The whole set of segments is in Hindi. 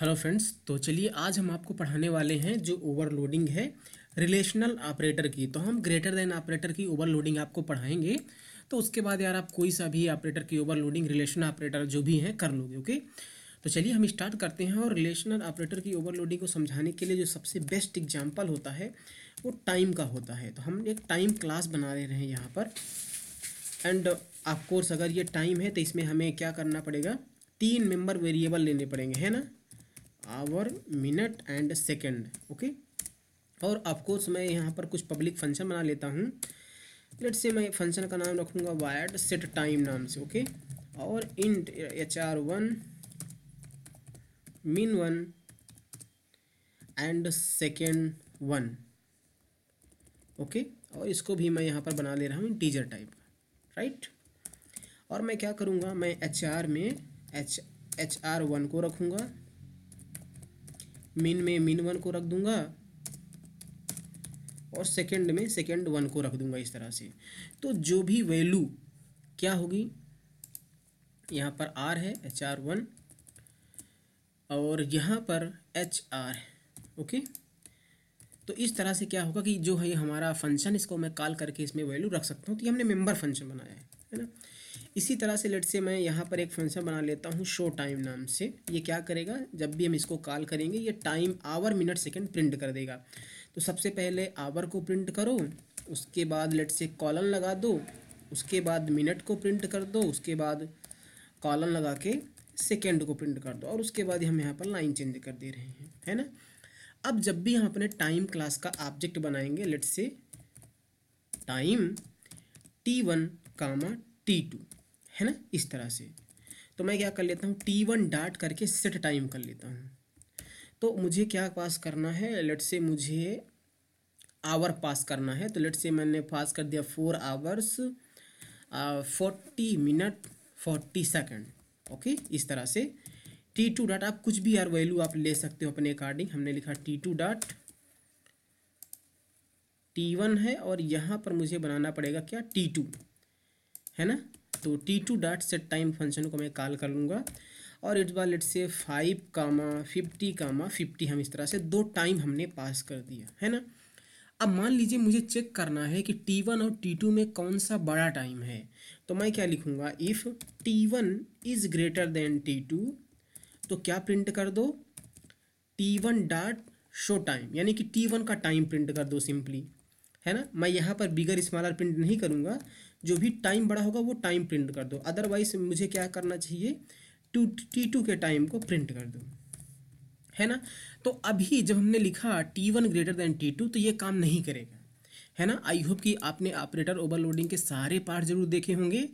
हेलो फ्रेंड्स तो चलिए आज हम आपको पढ़ाने वाले हैं जो ओवरलोडिंग है रिलेशनल ऑपरेटर की तो हम ग्रेटर देन ऑपरेटर की ओवरलोडिंग आपको पढ़ाएंगे तो उसके बाद यार आप कोई सा भी ऑपरेटर की ओवरलोडिंग रिलेशनल ऑपरेटर जो भी हैं कर लोगे ओके तो चलिए हम स्टार्ट करते हैं और रिलेशनल ऑपरेटर की ओवरलोडिंग को समझाने के लिए जो सबसे बेस्ट एग्जाम्पल होता है वो टाइम का होता है तो हम एक टाइम क्लास बना रहे हैं यहाँ पर एंड ऑफकोर्स अगर ये टाइम है तो इसमें हमें क्या करना पड़ेगा तीन मेंबर वेरिएबल लेने पड़ेंगे है ना hour minute and second okay और ऑफकोर्स मैं यहाँ पर कुछ पब्लिक फंक्शन बना लेता हूँ लेट से मैं फंक्शन का नाम रखूँगा वायर्ड सेट टाइम नाम से ओके और int H R one min one and second one okay और इसको भी मैं यहाँ पर बना ले रहा हूँ टीजर टाइप राइट और मैं क्या करूँगा मैं एच आर में एच एच आर वन को रखूँगा मिन में मीन वन को रख दूंगा और सेकेंड में सेकेंड वन को रख दूंगा इस तरह से तो जो भी वैल्यू क्या होगी यहाँ पर आर है एच आर वन और यहाँ पर एच आर ओके तो इस तरह से क्या होगा कि जो है हमारा फंक्शन इसको मैं कॉल करके इसमें वैल्यू रख सकता हूँ तो ये हमने मेंबर फंक्शन बनाया है है ना इसी तरह से लेट से मैं यहाँ पर एक फंक्शन बना लेता हूँ शो टाइम नाम से ये क्या करेगा जब भी हम इसको कॉल करेंगे ये time hour minute second print कर देगा तो सबसे पहले आवर को प्रिंट करो उसके बाद लेट से कॉलन लगा दो उसके बाद मिनट को प्रिंट कर दो उसके बाद कॉलन लगा के सेकेंड को प्रिंट कर दो और उसके बाद हम यहाँ पर लाइन चेंज कर दे रहे हैं है ना अब जब भी हम अपने टाइम क्लास का ऑब्जेक्ट बनाएंगे let say time T one comma T two है ना इस तरह से तो मैं क्या कर लेता हूँ टी वन डाट करके सेट टाइम कर लेता हूँ तो मुझे क्या पास करना है लेट से मुझे आवर पास करना है तो लेट से मैंने पास कर दिया four hours forty minute forty second okay इस तरह से टी टू डाट आप कुछ भी यार वैल्यू आप ले सकते हो अपने अकॉर्डिंग हमने लिखा T two dot T one है और यहाँ पर मुझे बनाना पड़ेगा क्या टी टू है ना तो T two dot set time function को मैं कॉल कर लूँगा और इट बार let say five comma fifty comma fifty हम इस तरह से दो टाइम हमने पास कर दिया है ना अब मान लीजिए मुझे चेक करना है कि टी वन और टी टू में कौन सा बड़ा टाइम है तो मैं क्या लिखूँगा if T one is greater than T two तो क्या प्रिंट कर दो T one dot show time यानी कि टी वन का टाइम प्रिंट कर दो सिंपली है ना मैं यहाँ पर बिगर स्मॉलर प्रिंट नहीं करूँगा जो भी टाइम बड़ा होगा वो टाइम प्रिंट कर दो अदरवाइज मुझे क्या करना चाहिए टू टी टू के टाइम को प्रिंट कर दो है ना तो अभी जब हमने लिखा T one greater than T two तो ये काम नहीं करेगा है ना आई होप कि आपने ऑपरेटर ओवरलोडिंग के सारे पार्ट जरूर देखे होंगे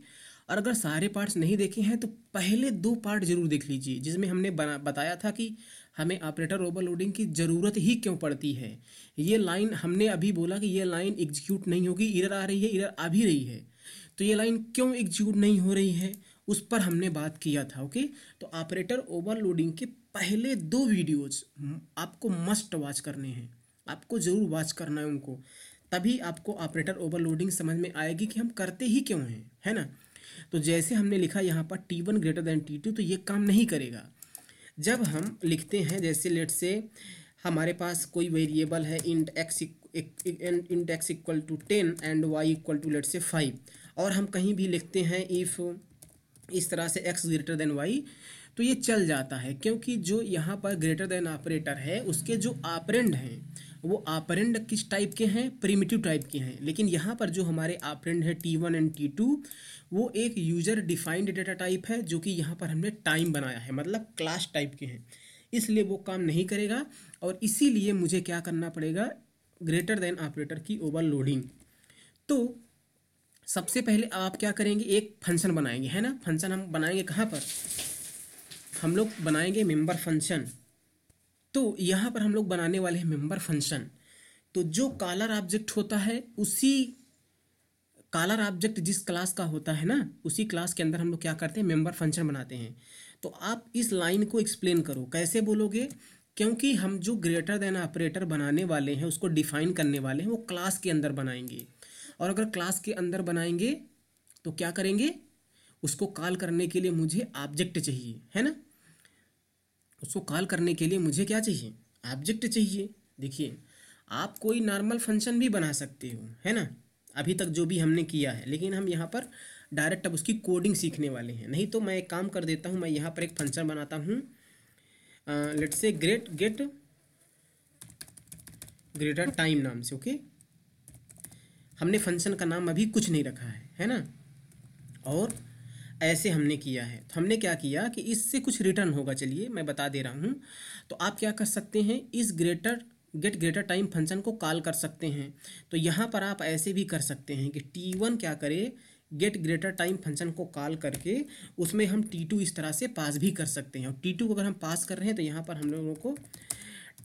और अगर सारे पार्ट्स नहीं देखे हैं तो पहले दो पार्ट जरूर देख लीजिए जिसमें हमने बना बताया था कि हमें ऑपरेटर ओवरलोडिंग की ज़रूरत ही क्यों पड़ती है ये लाइन हमने अभी बोला कि ये लाइन एग्जीक्यूट नहीं होगी इरर आ रही है इरर आ भी रही है तो ये लाइन क्यों एग्जीक्यूट नहीं हो रही है उस पर हमने बात किया था ओके तो ऑपरेटर ओवरलोडिंग के पहले दो वीडियोज आपको मस्ट वॉच करने हैं आपको ज़रूर वॉच करना है उनको तभी आपको ऑपरेटर ओवरलोडिंग समझ में आएगी कि हम करते ही क्यों हैं है ना तो जैसे हमने लिखा यहाँ पर T one greater than T two तो ये काम नहीं करेगा जब हम लिखते हैं जैसे लेट से हमारे पास कोई वेरिएबल है int X int X equal to ten and Y equal to let say five और हम कहीं भी लिखते हैं इफ़ इस तरह से एक्स ग्रेटर देन वाई तो ये चल जाता है क्योंकि जो यहाँ पर ग्रेटर देन ऑपरेटर है उसके जो ऑपरेंड हैं वो ऑपरेंड किस टाइप के हैं प्रिमिटिव टाइप के हैं लेकिन यहाँ पर जो हमारे ऑपरेंड है T one and T two वो एक यूजर डिफाइंड डेटा टाइप है जो कि यहाँ पर हमने टाइम बनाया है मतलब क्लास टाइप के हैं इसलिए वो काम नहीं करेगा और इसीलिए मुझे क्या करना पड़ेगा ग्रेटर देन ऑपरेटर की ओवरलोडिंग तो सबसे पहले आप क्या करेंगे एक फंक्शन बनाएंगे है ना फंक्शन हम बनाएंगे कहाँ पर हम लोग बनाएंगे मेंबर फंक्शन तो यहाँ पर हम लोग बनाने वाले हैं मेंबर फंक्शन तो जो कालर ऑब्जेक्ट होता है उसी कालर ऑब्जेक्ट जिस क्लास का होता है ना उसी क्लास के अंदर हम लोग क्या करते हैं मेंबर फंक्शन बनाते हैं तो आप इस लाइन को एक्सप्लेन करो कैसे बोलोगे क्योंकि हम जो ग्रेटर देन ऑपरेटर बनाने वाले हैं उसको डिफाइन करने वाले हैं वो क्लास के अंदर बनाएंगे और अगर क्लास के अंदर बनाएंगे तो क्या करेंगे उसको कॉल करने के लिए मुझे ऑब्जेक्ट चाहिए है ना उसको कॉल करने के लिए मुझे क्या चाहिए ऑब्जेक्ट चाहिए देखिए आप कोई नॉर्मल फंक्शन भी बना सकते हो है ना अभी तक जो भी हमने किया है लेकिन हम यहाँ पर डायरेक्ट अब उसकी कोडिंग सीखने वाले हैं नहीं तो मैं एक काम कर देता हूँ मैं यहाँ पर एक फंक्शन बनाता हूँ let's say great gate greater time नाम से ओके okay? हमने फंक्शन का नाम अभी कुछ नहीं रखा है है ना और ऐसे हमने किया है तो हमने क्या किया कि इससे कुछ रिटर्न होगा चलिए मैं बता दे रहा हूँ तो आप क्या कर सकते हैं इस greater get greater time function को कॉल कर सकते हैं तो यहाँ पर आप ऐसे भी कर सकते हैं कि टी वन क्या करे गेट ग्रेटर टाइम फंक्शन को कॉल करके उसमें हम टी टू इस तरह से पास भी कर सकते हैं और टी टू को अगर हम पास कर रहे हैं तो यहाँ पर हम लोगों को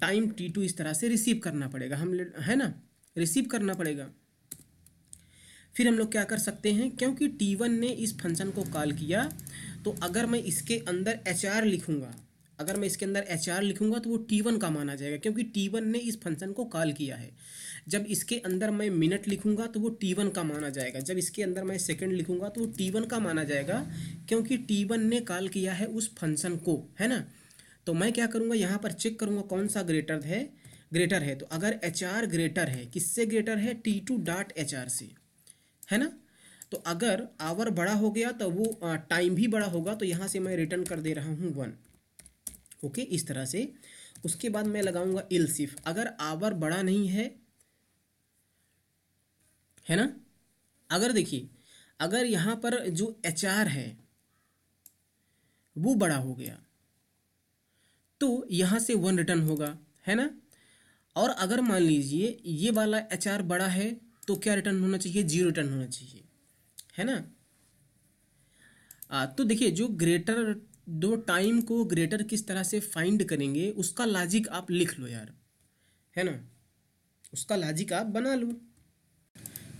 टाइम टी टू इस तरह से रिसीव करना पड़ेगा हम है ना रिसीव करना पड़ेगा फिर हम लोग क्या कर सकते हैं क्योंकि टी वन ने इस फंक्शन को कॉल किया तो अगर मैं इसके अंदर एच आर लिखूँगा अगर मैं इसके अंदर एच आर लिखूँगा तो वो टी वन का माना जाएगा क्योंकि टी वन ने इस फंक्शन को कॉल किया है जब इसके अंदर मैं मिनट लिखूँगा तो वो टी वन का माना जाएगा जब इसके अंदर मैं सेकेंड लिखूँगा तो वो टी वन का माना जाएगा क्योंकि टी वन ने कॉल किया है उस फंक्शन को है ना तो मैं क्या करूँगा यहाँ पर चेक करूँगा कौन सा ग्रेटर है ग्रेटर है तो अगर एच आर ग्रेटर है किससे ग्रेटर है T two dot H R से है ना तो अगर आवर बड़ा हो गया तो वो टाइम भी बड़ा होगा तो यहाँ से मैं रिटर्न कर दे रहा हूँ वन ओके इस तरह से उसके बाद मैं लगाऊंगा इल सिफ अगर आवर बड़ा नहीं है है ना अगर देखिए अगर यहाँ पर जो एच है वो बड़ा हो गया तो यहाँ से वन रिटर्न होगा है ना और अगर मान लीजिए ये वाला एच बड़ा है तो क्या रिटर्न होना चाहिए जीरो रिटर्न होना चाहिए है ना आ, तो देखिए जो ग्रेटर दो टाइम को ग्रेटर किस तरह से फाइंड करेंगे उसका लॉजिक आप लिख लो यार है ना उसका लॉजिक आप बना लो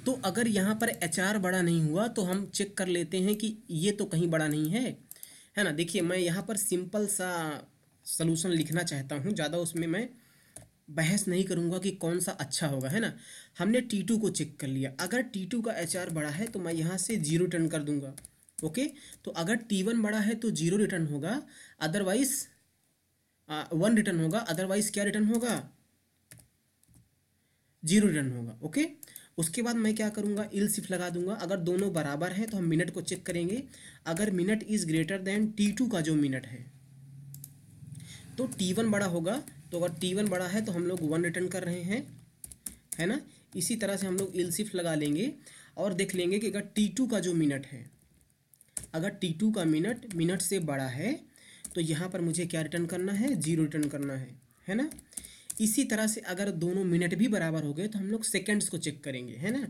तो अगर यहाँ पर एच बड़ा नहीं हुआ तो हम चेक कर लेते हैं कि ये तो कहीं बड़ा नहीं है है ना देखिए मैं यहाँ पर सिंपल सा सलूशन लिखना चाहता हूँ ज़्यादा उसमें मैं बहस नहीं करूंगा कि कौन सा अच्छा होगा है ना हमने टी टू को चेक कर लिया अगर टी टू का एच आर बड़ा है तो मैं यहाँ से जीरो रिटर्न कर दूंगा ओके तो अगर टी वन बड़ा है तो जीरो रिटर्न होगा अदरवाइज वन रिटर्न होगा अदरवाइज क्या रिटर्न होगा जीरो रिटर्न होगा ओके उसके बाद मैं क्या करूँगा इल सिफ लगा दूंगा अगर दोनों बराबर हैं तो हम मिनट को चेक करेंगे अगर minute is greater than T two का जो मिनट है तो टी वन बड़ा होगा तो अगर टी वन बड़ा है तो हम लोग वन रिटर्न कर रहे हैं है ना इसी तरह से हम लोग एलसीफ लगा लेंगे और देख लेंगे कि अगर टी टू का जो मिनट है अगर टी टू का मिनट मिनट से बड़ा है तो यहाँ पर मुझे क्या रिटर्न करना है जीरो रिटर्न करना है है ना इसी तरह से अगर दोनों मिनट भी बराबर हो गए तो हम लोग सेकेंड्स को चेक करेंगे है ना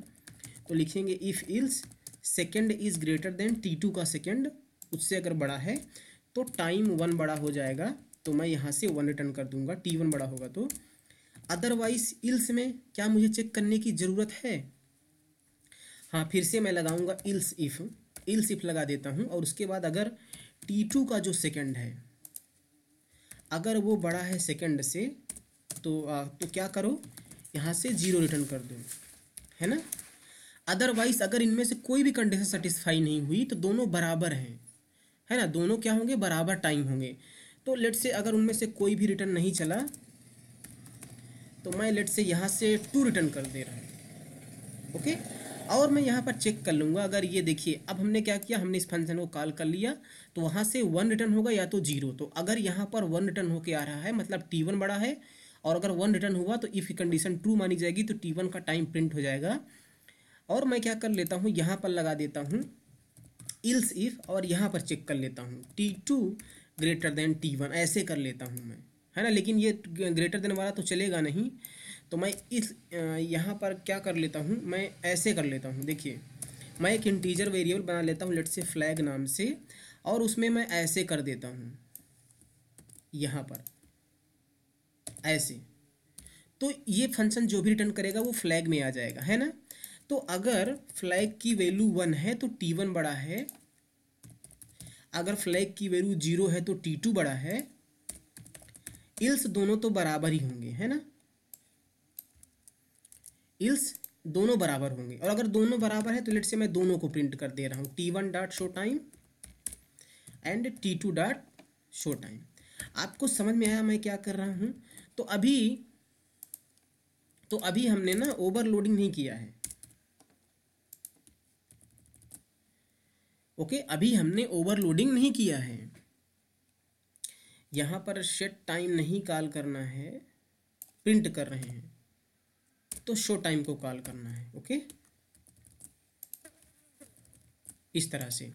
तो लिखेंगे if else second is greater than T two का सेकेंड उससे अगर बड़ा है तो टाइम वन बड़ा हो जाएगा तो मैं यहाँ से वन रिटर्न कर दूंगा टी वन बड़ा होगा तो अदरवाइज इल्स में क्या मुझे चेक करने की ज़रूरत है हाँ फिर से मैं लगाऊंगा इल्स इफ़ इल्स इफ़ लगा देता हूँ और उसके बाद अगर टी टू का जो सेकेंड है अगर वो बड़ा है सेकेंड से तो आ, तो क्या करो यहाँ से जीरो रिटर्न कर दो है ना अदरवाइज अगर इनमें से कोई भी कंडीशन सेटिस्फाई नहीं हुई तो दोनों बराबर हैं है ना दोनों क्या होंगे बराबर टाइम होंगे तो लेट से अगर उनमें से कोई भी रिटर्न नहीं चला तो मैं लेट से यहाँ से टू रिटर्न कर दे रहा हूँ ओके और मैं यहाँ पर चेक कर लूँगा अगर ये देखिए अब हमने क्या किया हमने इस फंक्शन को कॉल कर लिया तो वहाँ से वन रिटर्न होगा या तो जीरो तो अगर यहाँ पर वन रिटर्न होके आ रहा है मतलब टी वन बड़ा है और अगर वन रिटर्न हुआ तो इफ़ कंडीशन ट्रू मानी जाएगी तो टी वन का टाइम प्रिंट हो जाएगा और मैं क्या कर लेता हूँ यहाँ पर लगा देता हूँ इल्स इफ़ और यहाँ पर चेक कर लेता हूँ T two greater than T one ऐसे कर लेता हूँ मैं है ना लेकिन ये ग्रेटर देन वाला तो चलेगा नहीं तो मैं इस यहाँ पर क्या कर लेता हूँ मैं ऐसे कर लेता हूँ देखिए मैं एक इंटीजर वेरिएबल बना लेता हूँ लेट से फ्लैग नाम से और उसमें मैं ऐसे कर देता हूँ यहाँ पर ऐसे तो ये फंक्शन जो भी रिटर्न करेगा वो फ्लैग में आ जाएगा है ना तो अगर फ्लैग की वैल्यू वन है तो टी वन बड़ा है अगर फ्लैग की वैल्यू जीरो है तो टी टू बड़ा है इल्स दोनों तो बराबर ही होंगे है ना इल्स दोनों बराबर होंगे और अगर दोनों बराबर है तो लेट से मैं दोनों को प्रिंट कर दे रहा हूं T one dot show time and T two dot show time आपको समझ में आया मैं क्या कर रहा हूं तो अभी तो अभी हमने ना ओवरलोडिंग नहीं किया है ओके अभी हमने ओवरलोडिंग नहीं किया है यहां पर शेट टाइम नहीं कॉल करना है प्रिंट कर रहे हैं तो शो टाइम को कॉल करना है ओके इस तरह से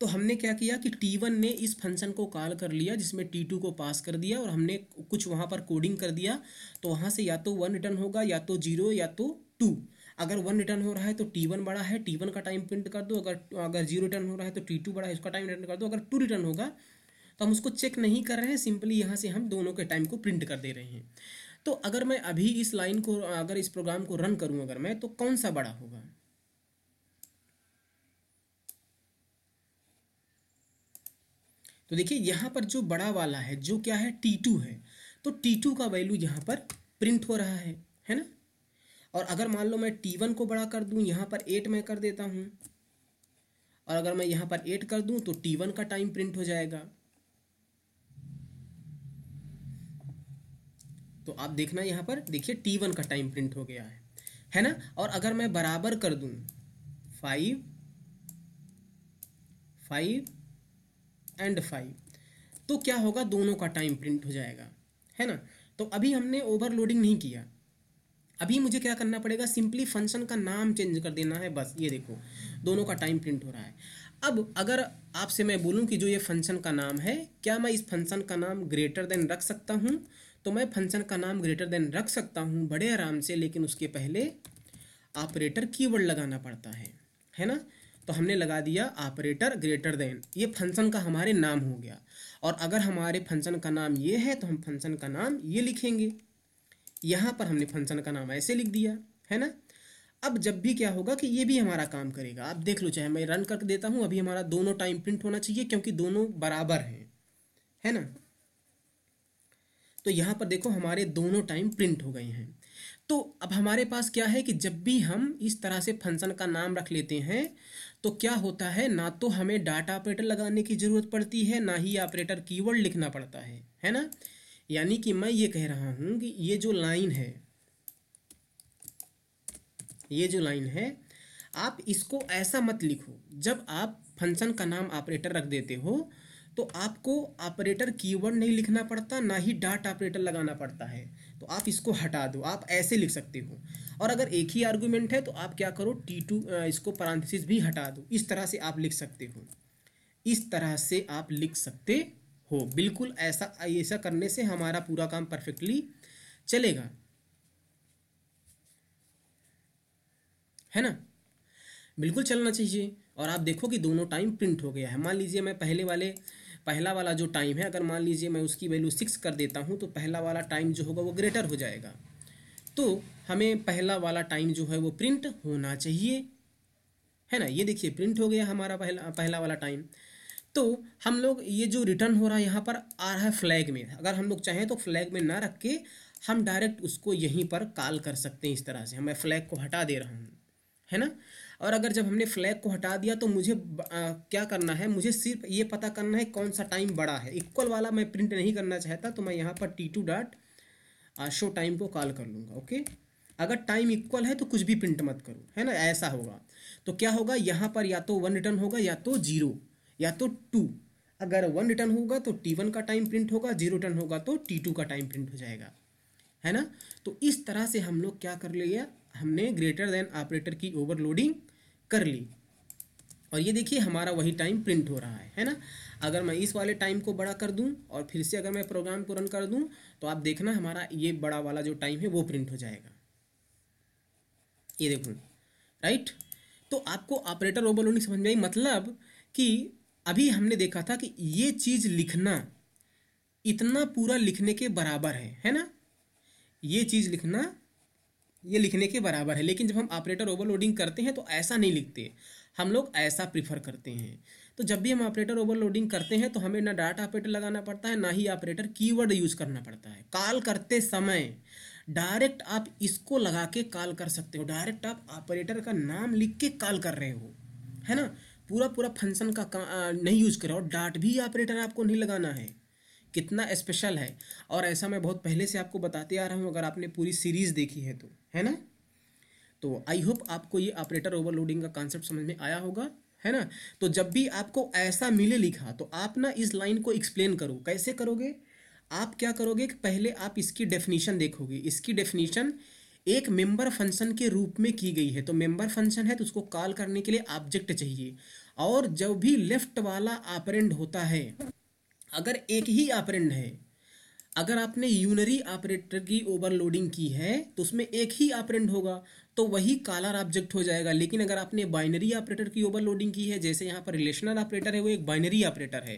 तो हमने क्या किया कि T1 ने इस फंक्शन को कॉल कर लिया जिसमें T2 को पास कर दिया और हमने कुछ वहां पर कोडिंग कर दिया तो वहां से या तो वन रिटर्न होगा या तो जीरो या तो टू अगर वन रिटर्न हो रहा है तो टी वन बड़ा है टी वन का टाइम प्रिंट कर दो अगर अगर जीरो रिटर्न हो रहा है तो टी टू बड़ा है उसका टाइम रिटर्न कर दो अगर टू रिटर्न होगा तो हम उसको चेक नहीं कर रहे हैं सिंपली यहाँ से हम दोनों के टाइम को प्रिंट कर दे रहे हैं तो अगर मैं अभी इस लाइन को अगर इस प्रोग्राम को रन करूँ अगर मैं तो कौन सा बड़ा होगा तो देखिए यहाँ पर जो बड़ा वाला है जो क्या है टी टू है तो टी टू का वैल्यू यहाँ पर प्रिंट हो रहा है है ना और अगर मान लो मैं टी वन को बड़ा कर दूं यहाँ पर एट मैं कर देता हूँ और अगर मैं यहाँ पर एट कर दूं तो टी वन का टाइम प्रिंट हो जाएगा तो आप देखना यहाँ पर देखिए टी वन का टाइम प्रिंट हो गया है है ना और अगर मैं बराबर कर दूं फाइव फाइव एंड फाइव तो क्या होगा दोनों का टाइम प्रिंट हो जाएगा है ना तो अभी हमने ओवरलोडिंग नहीं किया अभी मुझे क्या करना पड़ेगा सिंपली फंक्शन का नाम चेंज कर देना है बस ये देखो दोनों का टाइम प्रिंट हो रहा है अब अगर आपसे मैं बोलूं कि जो ये फंक्शन का नाम है क्या मैं इस फंक्शन का नाम ग्रेटर देन रख सकता हूं तो मैं फंक्शन का नाम ग्रेटर देन रख सकता हूं बड़े आराम से लेकिन उसके पहले ऑपरेटर कीवर्ड लगाना पड़ता है है ना तो हमने लगा दिया ऑपरेटर ग्रेटर देन ये फंक्शन का हमारे नाम हो गया और अगर हमारे फंक्शन का नाम ये है तो हम फंक्शन का नाम ये लिखेंगे यहाँ पर हमने फंक्शन का नाम ऐसे लिख दिया है ना अब जब भी क्या होगा कि ये भी हमारा काम करेगा आप देख लो चाहे मैं रन करके देता हूँ अभी हमारा दोनों टाइम प्रिंट होना चाहिए क्योंकि दोनों बराबर हैं है ना तो यहाँ पर देखो हमारे दोनों टाइम प्रिंट हो गए हैं तो अब हमारे पास क्या है कि जब भी हम इस तरह से फंक्शन का नाम रख लेते हैं तो क्या होता है ना तो हमें डाटा ऑपरेटर लगाने की ज़रूरत पड़ती है ना ही ऑपरेटर कीवर्ड लिखना पड़ता है है ना यानी कि मैं ये कह रहा हूँ कि ये जो लाइन है ये जो लाइन है आप इसको ऐसा मत लिखो जब आप फंक्शन का नाम ऑपरेटर रख देते हो तो आपको ऑपरेटर कीवर्ड नहीं लिखना पड़ता ना ही डाट ऑपरेटर लगाना पड़ता है तो आप इसको हटा दो आप ऐसे लिख सकते हो और अगर एक ही आर्गुमेंट है तो आप क्या करो टी टू इसको परांथिस भी हटा दो इस तरह से आप लिख सकते हो इस तरह से आप लिख सकते हो बिल्कुल ऐसा ऐसा करने से हमारा पूरा काम परफेक्टली चलेगा है ना बिल्कुल चलना चाहिए और आप देखो कि दोनों टाइम प्रिंट हो गया है मान लीजिए मैं पहले वाले पहला वाला जो टाइम है अगर मान लीजिए मैं उसकी वैल्यू सिक्स कर देता हूँ तो पहला वाला टाइम जो होगा वो ग्रेटर हो जाएगा तो हमें पहला वाला टाइम जो है वो प्रिंट होना चाहिए है ना ये देखिए प्रिंट हो गया हमारा पहला पहला वाला टाइम तो हम लोग ये जो रिटर्न हो रहा है यहाँ पर आ रहा है फ्लैग में अगर हम लोग चाहें तो फ्लैग में ना रख के हम डायरेक्ट उसको यहीं पर कॉल कर सकते हैं इस तरह से मैं फ्लैग को हटा दे रहा हूँ है ना और अगर जब हमने फ्लैग को हटा दिया तो मुझे आ, क्या करना है मुझे सिर्फ ये पता करना है कौन सा टाइम बड़ा है इक्वल वाला मैं प्रिंट नहीं करना चाहता तो मैं यहाँ पर T two dot show time को कॉल कर लूँगा ओके अगर टाइम इक्वल है तो कुछ भी प्रिंट मत करो है ना ऐसा होगा तो क्या होगा यहाँ पर या तो वन रिटर्न होगा या तो जीरो या तो टू अगर वन रिटर्न होगा तो टी वन का टाइम प्रिंट होगा जीरो रिटर्न होगा तो टी टू का टाइम प्रिंट हो जाएगा है ना तो इस तरह से हम लोग क्या कर लिया हमने ग्रेटर देन ऑपरेटर की ओवरलोडिंग कर ली और ये देखिए हमारा वही टाइम प्रिंट हो रहा है है ना अगर मैं इस वाले टाइम को बड़ा कर दूं और फिर से अगर मैं प्रोग्राम को रन कर दूं तो आप देखना हमारा ये बड़ा वाला जो टाइम है वो प्रिंट हो जाएगा ये देखो राइट तो आपको ऑपरेटर ओवरलोडिंग समझ में आई मतलब कि अभी हमने देखा था कि ये चीज़ लिखना इतना पूरा लिखने के बराबर है है ना ये चीज़ लिखना ये लिखने के बराबर है लेकिन जब हम ऑपरेटर ओवरलोडिंग करते हैं तो ऐसा नहीं लिखते हम लोग ऐसा प्रिफर करते हैं तो जब भी हम ऑपरेटर ओवरलोडिंग करते हैं तो हमें ना डाटा ऑपरेटर लगाना पड़ता है ना ही ऑपरेटर कीवर्ड यूज़ करना पड़ता है कॉल करते समय डायरेक्ट आप इसको लगा के कॉल कर सकते हो डायरेक्ट आप ऑपरेटर का नाम लिख के कॉल कर रहे हो है ना पूरा पूरा फंक्शन का, का नहीं यूज़ करें और डाट भी ऑपरेटर आपको नहीं लगाना है कितना स्पेशल है और ऐसा मैं बहुत पहले से आपको बताते आ रहा हूँ अगर आपने पूरी सीरीज़ देखी है तो है ना तो आई होप आपको ये ऑपरेटर ओवरलोडिंग का कॉन्सेप्ट समझ में आया होगा है ना तो जब भी आपको ऐसा मिले लिखा तो आप ना इस लाइन को एक्सप्लेन करो कैसे करोगे आप क्या करोगे कि पहले आप इसकी डेफिनीशन देखोगे इसकी डेफिनीशन एक मेंबर फंक्शन के रूप में की गई है तो मेंबर फंक्शन है तो उसको कॉल करने के लिए ऑब्जेक्ट चाहिए और जब भी लेफ्ट वाला ऑपरेंड होता है अगर एक ही ऑपरेंड है अगर आपने यूनरी ऑपरेटर की ओवरलोडिंग की है तो उसमें एक ही ऑपरेंड होगा तो वही कालर ऑब्जेक्ट हो जाएगा लेकिन अगर आपने बाइनरी ऑपरेटर की ओवरलोडिंग की है जैसे यहाँ पर रिलेशनल ऑपरेटर है वो एक बाइनरी ऑपरेटर है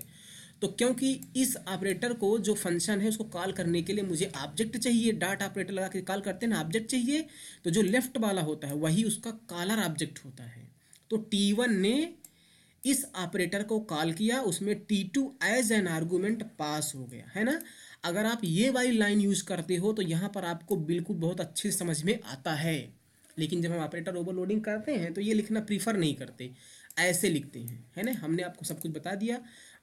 तो क्योंकि इस ऑपरेटर को जो फंक्शन है उसको कॉल करने के लिए मुझे ऑब्जेक्ट चाहिए डाट ऑपरेटर लगा के कॉल करते हैं ना ऑब्जेक्ट चाहिए तो जो लेफ्ट वाला होता है वही उसका कॉलर ऑब्जेक्ट होता है तो टी वन ने इस ऑपरेटर को कॉल किया उसमें T two as an argument pass हो गया है ना अगर आप ये वाली लाइन यूज़ करते हो तो यहाँ पर आपको बिल्कुल बहुत अच्छे समझ में आता है लेकिन जब हम ऑपरेटर ओवरलोडिंग करते हैं तो ये लिखना प्रीफर नहीं करते ऐसे लिखते हैं है ना हमने आपको सब कुछ बता दिया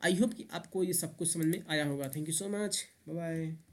आई होप कि आपको ये सब कुछ समझ में आया होगा thank you so much bye